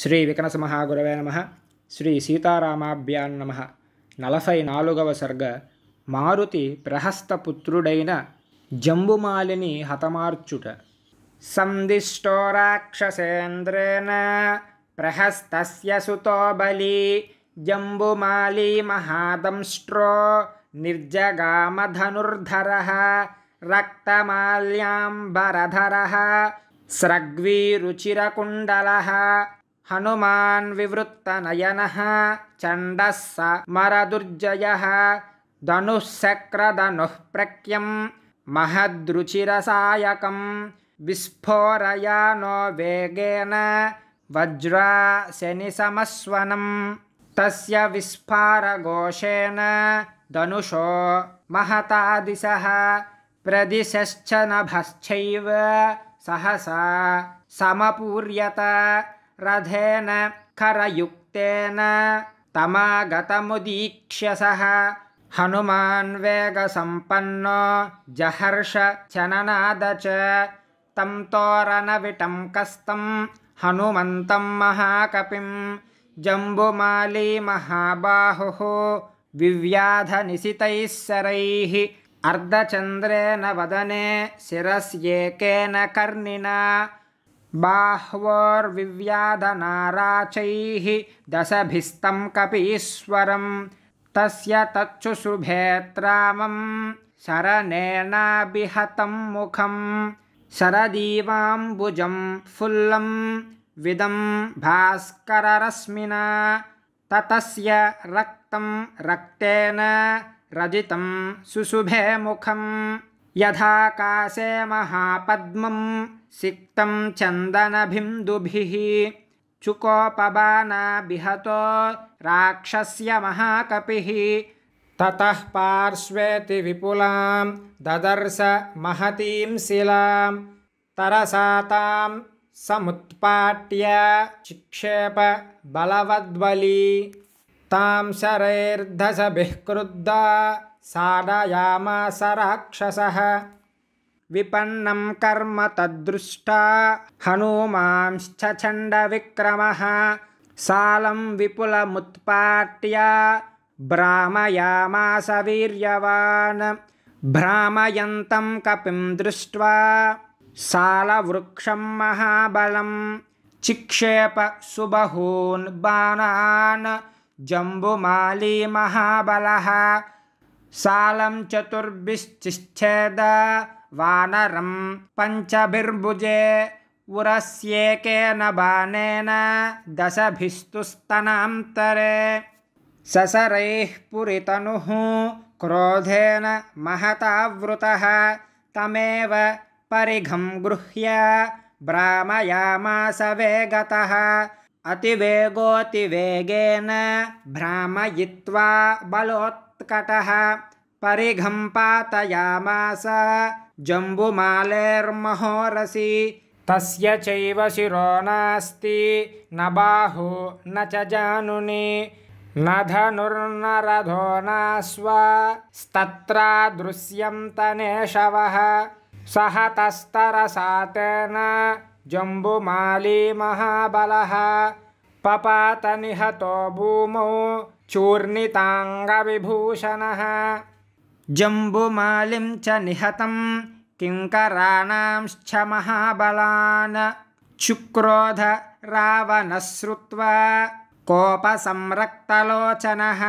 శ్రీ వికనసమహాగురవే నమ శ్రీ సీతారామాభ్యాన్ నమ నలభై నాలుగవ సర్గ మారుతి ప్రహస్తపుత్రుడైన జంబుమాలిని హతమార్చుట సందిష్టో రాక్షసేంద్రేణ ప్రహస్తస్య సుతో బలి జంబుమాలి మహాదంష్ట్రో నిర్జగామధనుర్ధర రక్తమాల్యాంబరధర స్రగ్వీరుచిరకుండల विवृत्तनयनः चण्डः स मरदुर्जयः दनुःशक्रदनुःप्रत्यं महद्रुचिरसायकं विस्फोरयनो वेगेन वज्रा शनिसमस्वनं तस्य विस्फारघोषेण दनुषो दिशः प्रदिशश्च नभश्चैव सहसा समपूर्यत रथेन करयुक्तेन तमागतमुदीक्ष्य सः वेगसम्पन्नो जहर्ष चननाद च तं तोरनविटङ्कस्तं हनुमन्तं महाकपिं जम्बुमालीमहाबाहुः विव्याधनिशितैः शरैः अर्धचन्द्रेण वदने शिरस्येकेन कर्णिना बाह्वोर्विव्याधनाराचैः दशभिस्तं कपीश्वरं तस्य तत् शुशुभेत्रामं शरणेनाभिहतं मुखं शरदीवाम्बुजं फुल्लं विदं भास्कररश्मिना ततस्य रक्तं रक्तेन रजितं शुशुभे मुखं यथाकाशे महापद्मं सिक्तं चुकोपबाना चुकोपबानाविहतो राक्षस्य महाकपिः ततः पार्श्वेति विपुलां ददर्श महतीं शिलां तरसातां समुत्पाट्य चिक्षेप बलवद्वली तां शरैर्धसभिः क्रुद्धा साडयामास राक्षसः విపన్నం కర్మ తదృష్ట హనుమాంశ్చ చండ విక్రమ సాలం విపులముత్పాట్య భ్రామయామాస వీర్యవాన్ భ్రామయంతం కపిం దృష్ట్వా సాలవృక్షం మహాబలం చిక్షేప సుబహూన్ బాణాన్ జంబుమాలీ మహాబల సాలం చతుర్భిశ్చిచ్ఛేద वानरं पञ्चभिर्भुजे उरस्येकेन बाणेन दशभिस्तुस्तनान्तरे ससरैः पुरितनुः क्रोधेन महतावृतः तमेव परिघं गृह्य भ्रामयामास वेगतः गतः अतिवेगोऽतिवेगेन भ्रामयित्वा बलोत्कटः परिघं पातयामास जम्बूमालेर्महोरसि तस्य चैव शिरो नास्ति न बाहु न च जानुनि न धनुर्नरधो नास्वस्तत्रा तस्तरसा तेन जम्बुमालीमहाबलः पपातनिहतो भूमौ चूर्णिताङ्गविभूषणः जम्बुमालिं च निहतं किङ्कराणांश्च महाबलान् शुक्रोध रावणश्रुत्वा कोपसंरक्तलोचनः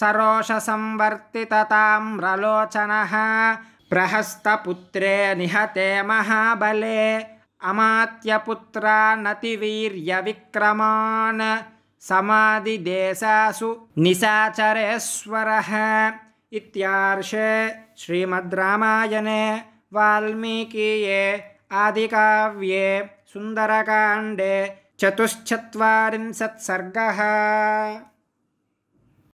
सरोषसंवर्तितताम्रलोचनः प्रहस्तपुत्रे निहते महाबले अमात्यपुत्रा नतिवीर्यविक्रमान् समाधिदेशासु निशाचरेश्वरः इत्यार्षे श्रीमद् रामायणे वाल्मीकिये आदिकाव्ये सुन्दरकाण्डे चतुश्चत्वारिंशत्सर्गः